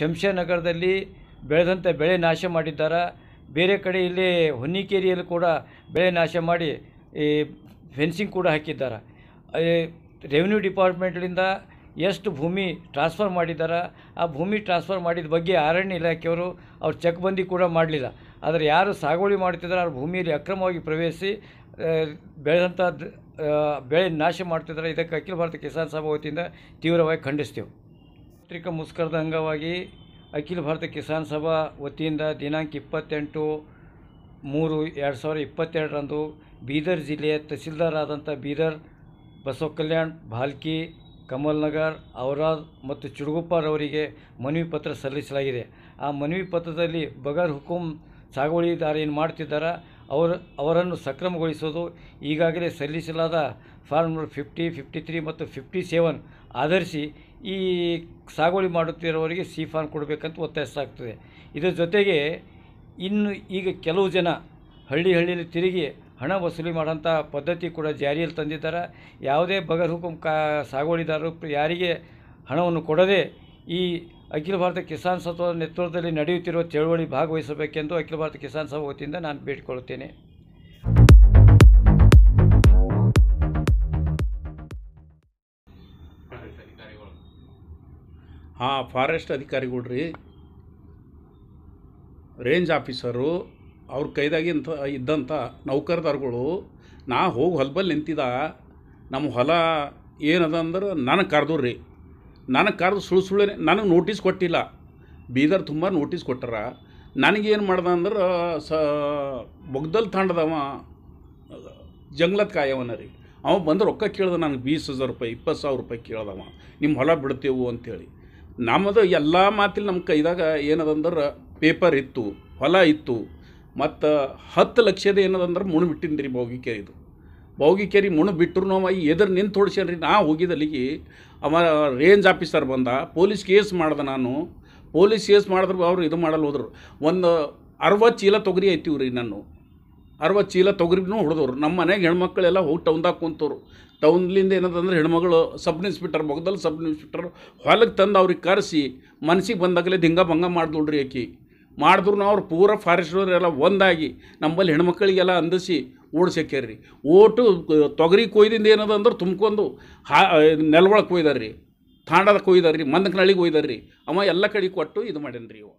ಶಂಶನಗರದಲ್ಲಿ ಬೆಳೆದಂಥ ಬೆಳೆ ನಾಶ ಮಾಡಿದ್ದಾರೆ ಬೇರೆ ಕಡೆ ಇಲ್ಲಿ ಹೊನ್ನಿಕೇರಿಯಲ್ಲಿ ಕೂಡ ಬೆಳೆ ನಾಶ ಮಾಡಿ ಈ ಫೆನ್ಸಿಂಗ್ ಕೂಡ ಹಾಕಿದ್ದಾರೆ ರೆವಿನ್ಯೂ ಡಿಪಾರ್ಟ್ಮೆಂಟ್ಲಿಂದ ಎಷ್ಟು ಭೂಮಿ ಟ್ರಾನ್ಸ್ಫರ್ ಮಾಡಿದ್ದಾರೆ ಆ ಭೂಮಿ ಟ್ರಾನ್ಸ್ಫರ್ ಮಾಡಿದ ಬಗ್ಗೆ ಅರಣ್ಯ ಇಲಾಖೆಯವರು ಅವ್ರು ಚಕ್ಬಂದಿ ಕೂಡ ಮಾಡಲಿಲ್ಲ ಆದರೆ ಯಾರು ಸಾಗುವಳಿ ಮಾಡ್ತಿದ್ದಾರೆ ಅವ್ರ ಭೂಮಿಯಲ್ಲಿ ಅಕ್ರಮವಾಗಿ ಪ್ರವೇಶಿಸಿ ಬೆಳೆದಂಥ ಬೆಳೆ ನಾಶ ಮಾಡ್ತಿದ್ದಾರೆ ಇದಕ್ಕೆ ಅಖಿಲ ಭಾರತ ಕಿಸಾನ್ ಸಭಾ ವತಿಯಿಂದ ತೀವ್ರವಾಗಿ ಖಂಡಿಸ್ತೇವೆ ಪತ್ರಿಕಾ ಮುಷ್ಕರದ ಅಂಗವಾಗಿ ಅಖಿಲ ಭಾರತ ಕಿಸಾನ್ ಸಭಾ ವತಿಯಿಂದ ದಿನಾಂಕ ಇಪ್ಪತ್ತೆಂಟು ಮೂರು ಎರಡು ಸಾವಿರ ಇಪ್ಪತ್ತೆರಡರಂದು ಬೀದರ್ ಜಿಲ್ಲೆಯ ಆದಂಥ ಬೀದರ್ ಬಸವ ಕಲ್ಯಾಣ್ ಭಾಲ್ಕಿ ಕಮಲ್ ನಗರ್ ಔರಾದ್ ಮತ್ತು ಚುಡುಗುಪ್ಪರವರಿಗೆ ಮನವಿ ಪತ್ರ ಸಲ್ಲಿಸಲಾಗಿದೆ ಆ ಮನವಿ ಪತ್ರದಲ್ಲಿ ಬಗರ್ ಹುಕುಂ ಸಾಗುವಳಿದಾರ ಏನು ಮಾಡ್ತಿದ್ದಾರೆ ಅವರು ಅವರನ್ನು ಸಕ್ರಮಗೊಳಿಸೋದು ಈಗಾಗಲೇ ಸಲ್ಲಿಸಲಾದ ಫಾರ್ಮ್ ಫಿಫ್ಟಿ ಫಿಫ್ಟಿ ತ್ರೀ ಮತ್ತು ಫಿಫ್ಟಿ ಸೆವೆನ್ ಆಧರಿಸಿ ಈ ಸಾಗುವಳಿ ಮಾಡುತ್ತಿರುವವರಿಗೆ ಸಿ ಕೊಡಬೇಕಂತ ಒತ್ತಾಯಿಸಾಗ್ತದೆ ಇದರ ಜೊತೆಗೆ ಇನ್ನು ಈಗ ಕೆಲವು ಜನ ಹಳ್ಳಿ ಹಳ್ಳಿಯಲ್ಲಿ ತಿರುಗಿ ಹಣ ವಸೂಲಿ ಮಾಡೋಂಥ ಪದ್ಧತಿ ಕೂಡ ಜಾರಿಯಲ್ಲಿ ತಂದಿದ್ದಾರೆ ಯಾವುದೇ ಬಗರ್ ಹುಕುಂ ಕಾ ಸಾಗುವಳಿದಾರರು ಯಾರಿಗೆ ಹಣವನ್ನು ಕೊಡದೆ ಈ ಅಖಿಲ ಭಾರತ ಕಿಸಾನ್ ಸತ್ವದ ನೇತೃತ್ವದಲ್ಲಿ ನಡೆಯುತ್ತಿರುವ ಚಳವಳಿ ಭಾಗವಹಿಸಬೇಕೆಂದು ಅಖಿಲ ಭಾರತ ಕಿಸಾನ್ ಸಭಾ ವತಿಯಿಂದ ನಾನು ಬೇಡಿಕೊಳ್ಳುತ್ತೇನೆ ಆ ಫಾರೆಸ್ಟ್ ರೀ ರೇಂಜ್ ಆಫೀಸರು ಅವ್ರ ಕೈದಾಗಿ ಇದ್ದಂಥ ನೌಕರದಾರ್ಗಳು ನಾ ಹೋಗಿ ಹೊಲಬಲ್ಲಿ ನಿಂತಿದ್ದ ನಮ್ಮ ಹೊಲ ಏನದ ಅಂದ್ರೆ ನನಗೆ ಕರೆದು ರೀ ನನಗೆ ಕರೆದು ಸುಳ್ಳು ಸುಳ್ಳು ನನಗೆ ನೋಟಿಸ್ ಕೊಟ್ಟಿಲ್ಲ ಬೀದರ್ ತುಂಬ ನೋಟಿಸ್ ಕೊಟ್ಟಾರ ನನಗೇನು ಮಾಡ್ದೆ ಅಂದ್ರೆ ಸ ಬೊಗ್ದಲ್ ತಾಂಡದವ ಜಂಗ್ಲದ ಕಾಯವನ ರೀ ಅವ ಬಂದು ರೊಕ್ಕ ಕೇಳ್ದ ನನಗೆ ಬೀಸ್ ಹಜಾರ್ ರೂಪಾಯಿ ಇಪ್ಪತ್ತು ಸಾವಿರ ರೂಪಾಯಿ ಕೇಳ್ದವ ನಿಮ್ಮ ಹೊಲ ಬಿಡ್ತೇವು ಅಂಥೇಳಿ ನಮ್ಮದು ಎಲ್ಲ ಮಾತಿಲ್ಲಿ ನಮ್ಮ ಕೈದಾಗ ಏನದಂದ್ರೆ ಪೇಪರ್ ಇತ್ತು ಹೊಲ ಇತ್ತು ಮತ್ತು ಹತ್ತು ಲಕ್ಷದ ಏನದಂದ್ರೆ ಮುಣ್ಬಿಟ್ಟಿನಿ ರೀ ಬಾವಿಕೇರಿದು ಬಾವಿಕೇರಿ ಮುಣು ಬಿಟ್ಟರು ನಾವು ಎದುರು ನಿಂತು ತೋಡ್ಸ್ಯಾನ್ರಿ ನಾ ಹೋಗಿದಲ್ಲಿಗೆ ಅವ ರೇಂಜ್ ಆಫೀಸರ್ ಬಂದ ಪೊಲೀಸ್ ಕೇಸ್ ಮಾಡ್ದೆ ನಾನು ಪೊಲೀಸ್ ಕೇಸ್ ಮಾಡಿದ್ರು ಅವರು ಇದು ಮಾಡಲ್ಲ ಹೋದರು ಒಂದು ಅರವತ್ತು ಚೀಲ ತೊಗರಿ ಐತಿವ್ರಿ ನಾನು ಅರವತ್ತು ಚೀಲ ತೊಗರಿನೂ ಹೊಡೆದವ್ರು ನಮ್ಮ ಮನೆಗೆ ಹೆಣ್ಮಕ್ಳೆಲ್ಲ ಹೋಗಿ ಟೌನ್ದಾಗ ಕುಂತವ್ರು ಟೌನ್ಲಿಂದ ಏನಂತಂದ್ರೆ ಹೆಣ್ಮಗಳು ಸಬ್ ಇನ್ಸ್ಪೆಕ್ಟರ್ ಮೊಗದಲ್ಲಿ ಸಬ್ ಇನ್ಸ್ಪೆಕ್ಟರ್ ಹೊಲಕ್ಕೆ ತಂದು ಅವ್ರಿಗೆ ಕರೆಸಿ ಮನಸ್ಸಿಗೆ ಬಂದಾಗಲೇ ದಿಂಗ ಭಂಗ ಮಾಡಿದ್ರಿ ಆಕೆ ಮಾಡಿದ್ರು ಅವ್ರು ಪೂರ ಎಲ್ಲ ಒಂದಾಗಿ ನಂಬಲ್ಲಿ ಹೆಣ್ಮಕ್ಳಿಗೆಲ್ಲ ಅಂದಿಸಿ ಓಡಿಸ್ಯಾಕ್ಯಾರ್ರಿ ಓಟು ತೊಗರಿ ಕೊಯ್ದಿಂದ ಏನದ ಅಂದ್ರೆ ತುಂಬ್ಕೊಂಡು ಹಾ ನೆಲವೊಳಗೆ ಕೊಯ್ದಾರ್ರಿ ತಾಂಡದ ಕೊಯ್ದಾರ್ರಿ ನಳಿಗೆ ಒಯ್ದಾರ್ರಿ ಅವ ಎಲ್ಲ ಕಡೆ ಕೊಟ್ಟು ಇದು ಮಾಡ್ಯಾನ್ರಿ ಇವು